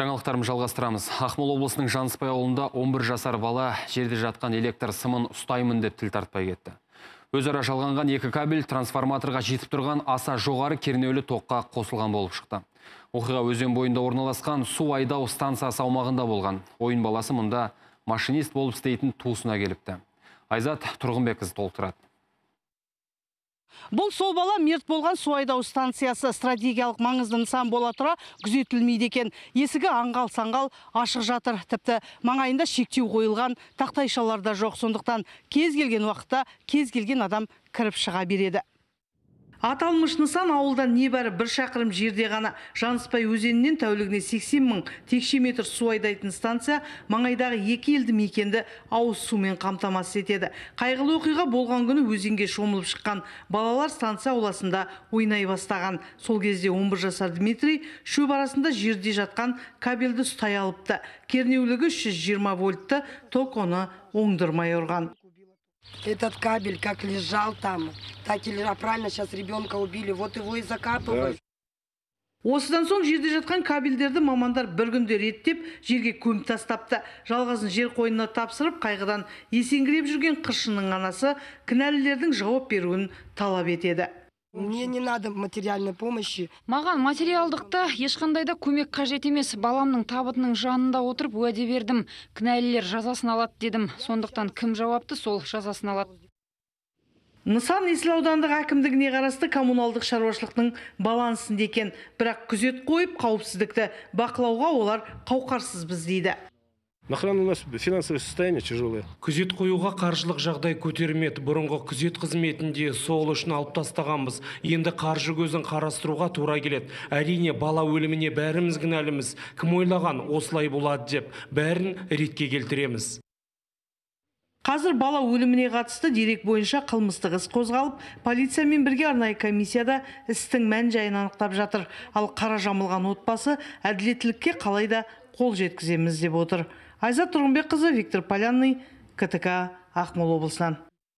Жаңалықтарымыз жалғастырамыз. Ақмол облысының Жаныспай ауылында 11 жасар бала жерде жатқан электр сымын ұстаймын деп тіл тартпай кетті. ара жалғанған екі кабель трансформаторға жетіп тұрған аса жоғары кернеулі тоққа қосылған болып шықты. Оқиға өзен бойында орналасқан су айдау станциясы аумағында болған. Ойын баласы мұнда машинист болып істейтін туысына келіпті. Айзат Тұрғынбекқызы толтырады бұл сол бала мерт болған су айдау станциясы стратегиялық маңызды нысан бола тұра күзетілмейді екен есігі аңғал саңғал ашық жатыр тіпті маңайында шектеу қойылған тақтайшаларда жоқ сондықтан кез келген уақытта кез келген адам кіріп шыға береді аталмыш нысан ауылдан небәрі бір шақырым жерде ғана жаныспай өзенінен тәулігіне 80 мың текше метр су айдайтын станция маңайдағы екі елді мекенді ауыз сумен қамтамасыз етеді қайғылы оқиға болған күні өзенге шомылып шыққан балалар станция ауласында ойнай бастаған сол кезде 11 жасар дмитрий шөп арасында жерде жатқан кабельді ұстай алыпты кернеулігі 320 вольтты ток оны оңдырмай ұрған Этот кабель как лежал там, так и лежал. Правильно, сейчас ребенка убили, вот его и закапывают. Осыдан соң жерде жатқан кабельдерді мамандар бір күнде реттеп, жерге көміп тастапты. Жалғасын жер қойнына тапсырып, қайғыдан есеңгіреп жүрген қыршының анасы кінәлілердің жауап беруін талап етеді мне не надо материальной помощи маған материалдықты ешқандай да көмек қажет емес баламның табытының жанында отырып уәде бердім кінәлілер жазасын алады дедім сондықтан кім жауапты сол жазасын алады нысан есіл аудандық әкімдігіне қарасты коммуналдық шаруашылықтың балансында екен бірақ күзет қойып қауіпсіздікті бақылауға олар қауқарсызбыз дейді нахрен у нас финансовое состояние тяжелое күзет қоюға қаржылық жағдай көтермеді бұрынғы күзет қызметінде сол үшін алып тастағанбыз енді қаржы көзін қарастыруға тура келет. әрине бала өліміне бәріміз әліміз, кім ойлаған осылай болады деп бәрін ретке келтіреміз Қазір бала өліміне қатысты дерек бойынша қылмыстық іс қозғалып, полициямен бірге арнайы комиссияда істің мән жайын анықтап жатыр. Ал қара жамылған отбасы әділеттілікке қалайда қол жеткіземіз деп отыр айзат тұрғынбекқызы виктор полянный ктк ақмола облысынан